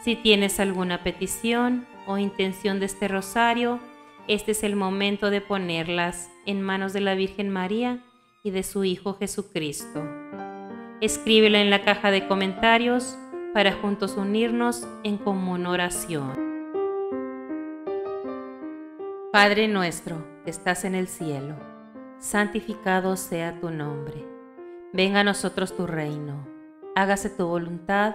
Si tienes alguna petición o intención de este rosario, este es el momento de ponerlas en manos de la Virgen María y de su Hijo Jesucristo. Escríbelo en la caja de comentarios para juntos unirnos en común oración. Padre nuestro que estás en el cielo, santificado sea tu nombre. Venga a nosotros tu reino. Hágase tu voluntad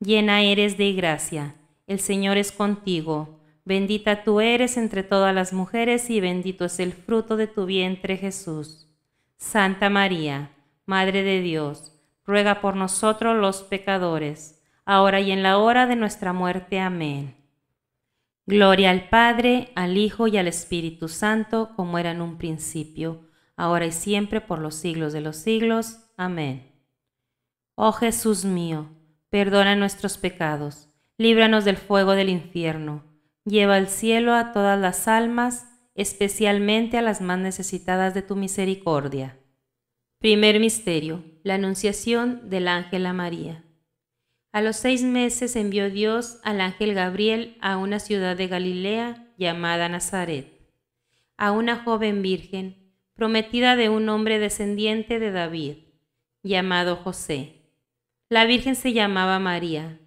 llena eres de gracia, el Señor es contigo, bendita tú eres entre todas las mujeres y bendito es el fruto de tu vientre Jesús. Santa María, Madre de Dios, ruega por nosotros los pecadores, ahora y en la hora de nuestra muerte. Amén. Gloria al Padre, al Hijo y al Espíritu Santo, como era en un principio, ahora y siempre, por los siglos de los siglos. Amén. Oh Jesús mío, perdona nuestros pecados, líbranos del fuego del infierno, lleva al cielo a todas las almas, especialmente a las más necesitadas de tu misericordia. Primer Misterio. La Anunciación del Ángel a María. A los seis meses envió Dios al ángel Gabriel a una ciudad de Galilea llamada Nazaret, a una joven virgen, prometida de un hombre descendiente de David, llamado José la Virgen se llamaba María.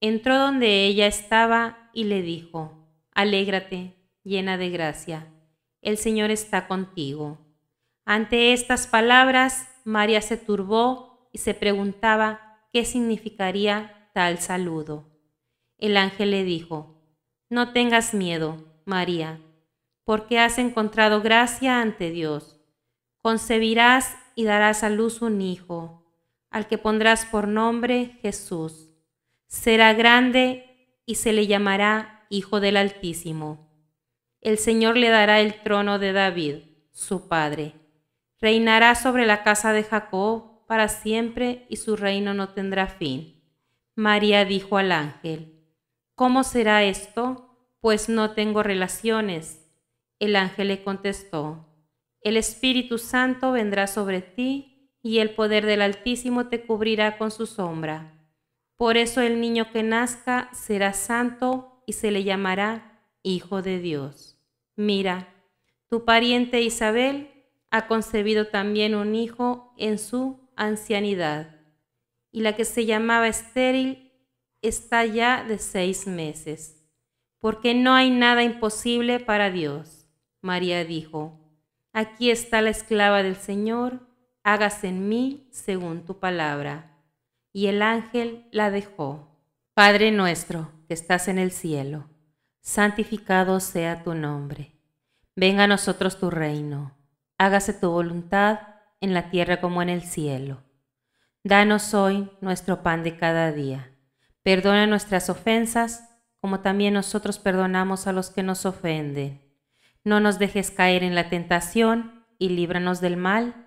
Entró donde ella estaba y le dijo, Alégrate, llena de gracia, el Señor está contigo. Ante estas palabras, María se turbó y se preguntaba qué significaría tal saludo. El ángel le dijo, No tengas miedo, María, porque has encontrado gracia ante Dios. Concebirás y darás a luz un hijo al que pondrás por nombre Jesús. Será grande y se le llamará Hijo del Altísimo. El Señor le dará el trono de David, su padre. Reinará sobre la casa de Jacob para siempre y su reino no tendrá fin. María dijo al ángel, ¿Cómo será esto? Pues no tengo relaciones. El ángel le contestó, El Espíritu Santo vendrá sobre ti y el poder del Altísimo te cubrirá con su sombra. Por eso el niño que nazca será santo y se le llamará Hijo de Dios. Mira, tu pariente Isabel ha concebido también un hijo en su ancianidad, y la que se llamaba estéril está ya de seis meses, porque no hay nada imposible para Dios. María dijo, aquí está la esclava del Señor hágase en mí según tu palabra. Y el ángel la dejó. Padre nuestro que estás en el cielo, santificado sea tu nombre. Venga a nosotros tu reino. Hágase tu voluntad en la tierra como en el cielo. Danos hoy nuestro pan de cada día. Perdona nuestras ofensas como también nosotros perdonamos a los que nos ofenden. No nos dejes caer en la tentación y líbranos del mal.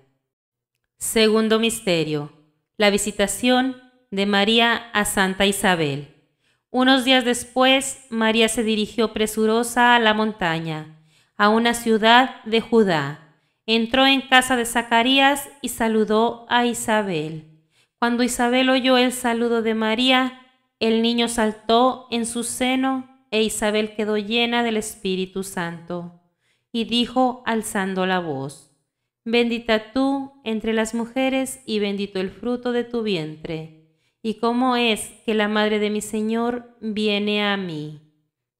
Segundo misterio. La visitación de María a Santa Isabel. Unos días después, María se dirigió presurosa a la montaña, a una ciudad de Judá. Entró en casa de Zacarías y saludó a Isabel. Cuando Isabel oyó el saludo de María, el niño saltó en su seno e Isabel quedó llena del Espíritu Santo y dijo alzando la voz, Bendita tú entre las mujeres y bendito el fruto de tu vientre. ¿Y cómo es que la madre de mi Señor viene a mí?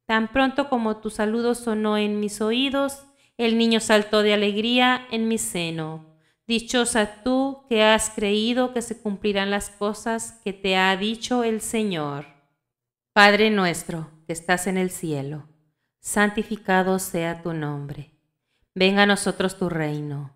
Tan pronto como tu saludo sonó en mis oídos, el niño saltó de alegría en mi seno. Dichosa tú que has creído que se cumplirán las cosas que te ha dicho el Señor. Padre nuestro que estás en el cielo, santificado sea tu nombre. Venga a nosotros tu reino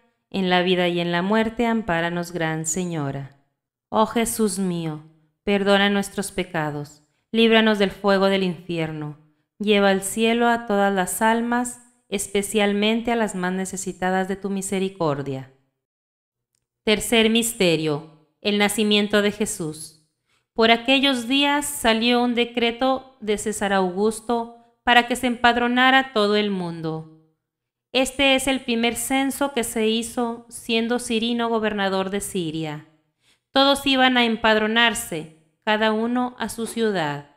en la vida y en la muerte, ampáranos, Gran Señora. Oh Jesús mío, perdona nuestros pecados, líbranos del fuego del infierno, lleva al cielo a todas las almas, especialmente a las más necesitadas de tu misericordia. Tercer misterio, el nacimiento de Jesús. Por aquellos días salió un decreto de César Augusto para que se empadronara todo el mundo este es el primer censo que se hizo siendo Cirino gobernador de Siria. Todos iban a empadronarse, cada uno a su ciudad.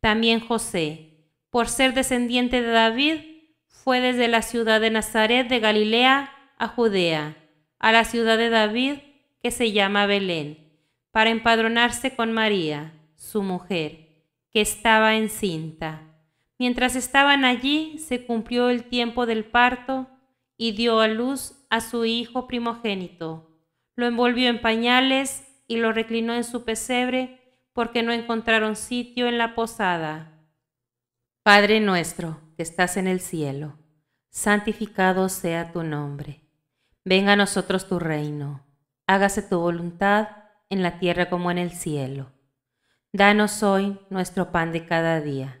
También José, por ser descendiente de David, fue desde la ciudad de Nazaret de Galilea a Judea, a la ciudad de David que se llama Belén, para empadronarse con María, su mujer, que estaba encinta Mientras estaban allí, se cumplió el tiempo del parto y dio a luz a su hijo primogénito. Lo envolvió en pañales y lo reclinó en su pesebre porque no encontraron sitio en la posada. Padre nuestro que estás en el cielo, santificado sea tu nombre. Venga a nosotros tu reino. Hágase tu voluntad en la tierra como en el cielo. Danos hoy nuestro pan de cada día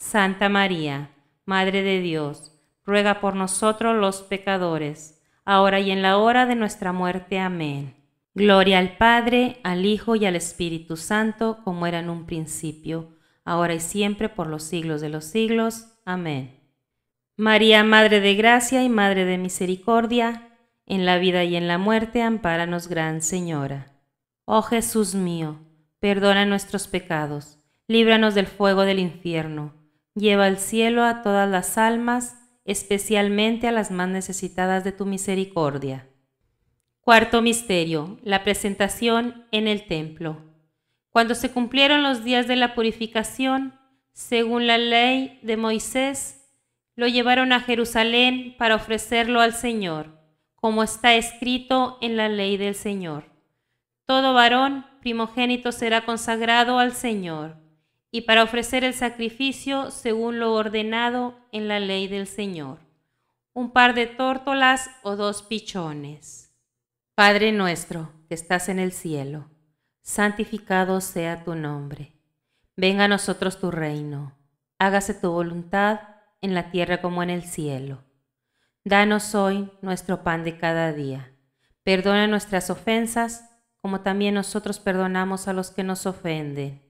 Santa María, Madre de Dios, ruega por nosotros los pecadores, ahora y en la hora de nuestra muerte. Amén. Gloria al Padre, al Hijo y al Espíritu Santo, como era en un principio, ahora y siempre, por los siglos de los siglos. Amén. María, Madre de Gracia y Madre de Misericordia, en la vida y en la muerte, ampáranos, Gran Señora. Oh Jesús mío, perdona nuestros pecados, líbranos del fuego del infierno Lleva al cielo a todas las almas, especialmente a las más necesitadas de tu misericordia. Cuarto misterio, la presentación en el templo. Cuando se cumplieron los días de la purificación, según la ley de Moisés, lo llevaron a Jerusalén para ofrecerlo al Señor, como está escrito en la ley del Señor. Todo varón primogénito será consagrado al Señor y para ofrecer el sacrificio según lo ordenado en la ley del Señor, un par de tórtolas o dos pichones. Padre nuestro que estás en el cielo, santificado sea tu nombre. Venga a nosotros tu reino, hágase tu voluntad en la tierra como en el cielo. Danos hoy nuestro pan de cada día. Perdona nuestras ofensas como también nosotros perdonamos a los que nos ofenden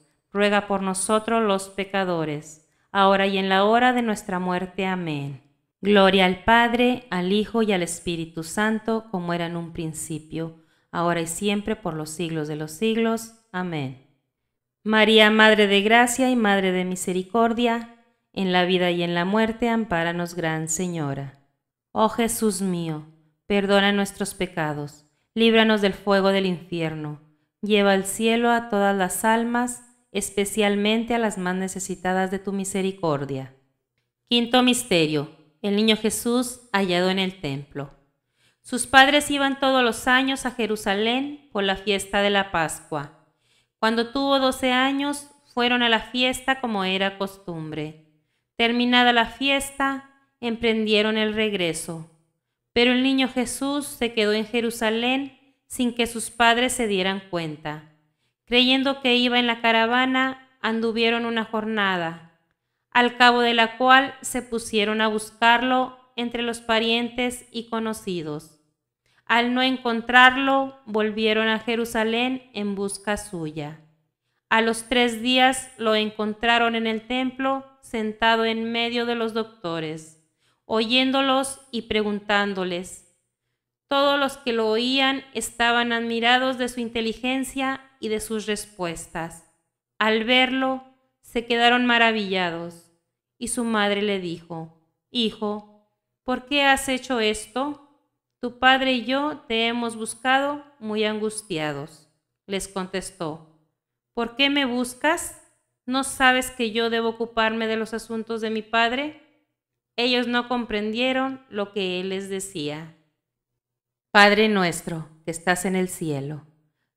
ruega por nosotros los pecadores, ahora y en la hora de nuestra muerte. Amén. Gloria al Padre, al Hijo y al Espíritu Santo, como era en un principio, ahora y siempre, por los siglos de los siglos. Amén. María, Madre de Gracia y Madre de Misericordia, en la vida y en la muerte, ampáranos, Gran Señora. Oh Jesús mío, perdona nuestros pecados, líbranos del fuego del infierno, lleva al cielo a todas las almas, especialmente a las más necesitadas de tu misericordia. Quinto misterio. El niño Jesús hallado en el templo. Sus padres iban todos los años a Jerusalén por la fiesta de la Pascua. Cuando tuvo doce años, fueron a la fiesta como era costumbre. Terminada la fiesta, emprendieron el regreso. Pero el niño Jesús se quedó en Jerusalén sin que sus padres se dieran cuenta creyendo que iba en la caravana, anduvieron una jornada, al cabo de la cual se pusieron a buscarlo entre los parientes y conocidos. Al no encontrarlo, volvieron a Jerusalén en busca suya. A los tres días lo encontraron en el templo, sentado en medio de los doctores, oyéndolos y preguntándoles. Todos los que lo oían estaban admirados de su inteligencia y de sus respuestas. Al verlo, se quedaron maravillados, y su madre le dijo, Hijo, ¿por qué has hecho esto? Tu padre y yo te hemos buscado muy angustiados. Les contestó, ¿por qué me buscas? ¿No sabes que yo debo ocuparme de los asuntos de mi padre? Ellos no comprendieron lo que él les decía. Padre nuestro que estás en el cielo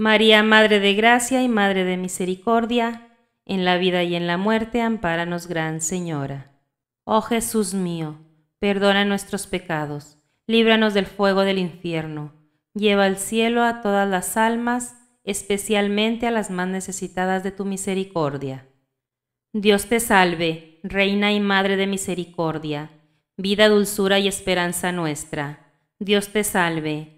María, Madre de Gracia y Madre de Misericordia, en la vida y en la muerte, ampáranos, Gran Señora. Oh Jesús mío, perdona nuestros pecados, líbranos del fuego del infierno, lleva al cielo a todas las almas, especialmente a las más necesitadas de tu misericordia. Dios te salve, Reina y Madre de Misericordia, vida, dulzura y esperanza nuestra. Dios te salve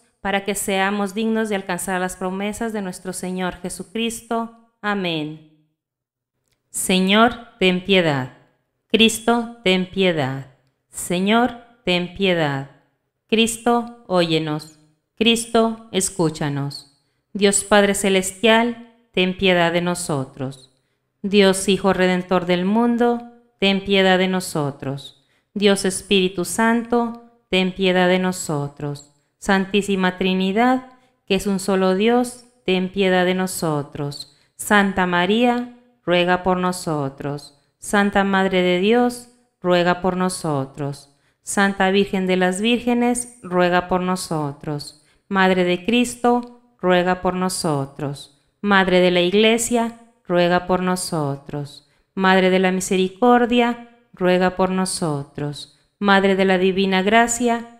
para que seamos dignos de alcanzar las promesas de nuestro Señor Jesucristo. Amén. Señor, ten piedad. Cristo, ten piedad. Señor, ten piedad. Cristo, óyenos. Cristo, escúchanos. Dios Padre Celestial, ten piedad de nosotros. Dios Hijo Redentor del mundo, ten piedad de nosotros. Dios Espíritu Santo, ten piedad de nosotros. Santísima Trinidad, que es un solo Dios, ten piedad de nosotros. Santa María, ruega por nosotros. Santa Madre de Dios, ruega por nosotros. Santa Virgen de las Vírgenes, ruega por nosotros. Madre de Cristo, ruega por nosotros. Madre de la Iglesia, ruega por nosotros. Madre de la Misericordia, ruega por nosotros. Madre de la Divina Gracia,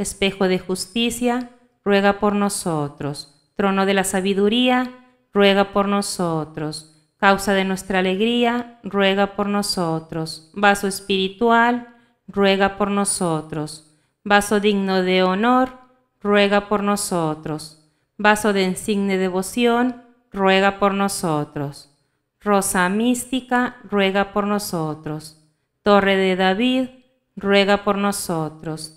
espejo de justicia, ruega por nosotros. Trono de la sabiduría, ruega por nosotros. Causa de nuestra alegría, ruega por nosotros. Vaso espiritual, ruega por nosotros. Vaso digno de honor, ruega por nosotros. Vaso de insigne devoción, ruega por nosotros. Rosa mística, ruega por nosotros. Torre de David, ruega por nosotros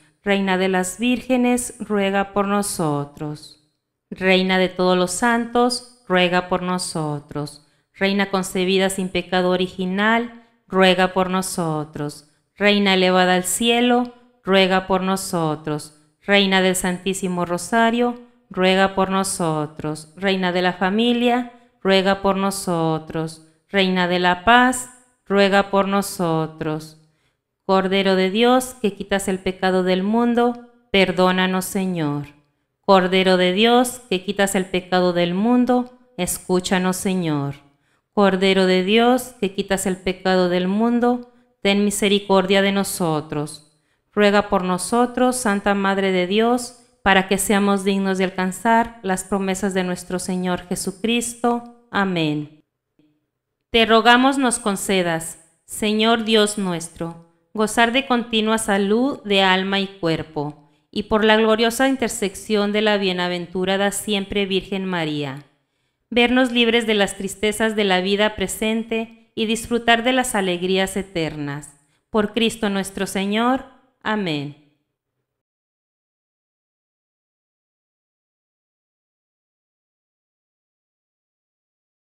Reina de las vírgenes, ruega por nosotros. Reina de todos los santos, ruega por nosotros. Reina concebida sin pecado original, ruega por nosotros. Reina elevada al cielo, ruega por nosotros. Reina del Santísimo Rosario, ruega por nosotros. Reina de la familia, ruega por nosotros. Reina de la paz, ruega por nosotros. Cordero de Dios que quitas el pecado del mundo, perdónanos Señor. Cordero de Dios que quitas el pecado del mundo, escúchanos Señor. Cordero de Dios que quitas el pecado del mundo, ten misericordia de nosotros. Ruega por nosotros, Santa Madre de Dios, para que seamos dignos de alcanzar las promesas de nuestro Señor Jesucristo. Amén. Te rogamos nos concedas, Señor Dios nuestro, gozar de continua salud de alma y cuerpo, y por la gloriosa intersección de la bienaventurada siempre Virgen María, vernos libres de las tristezas de la vida presente y disfrutar de las alegrías eternas. Por Cristo nuestro Señor. Amén.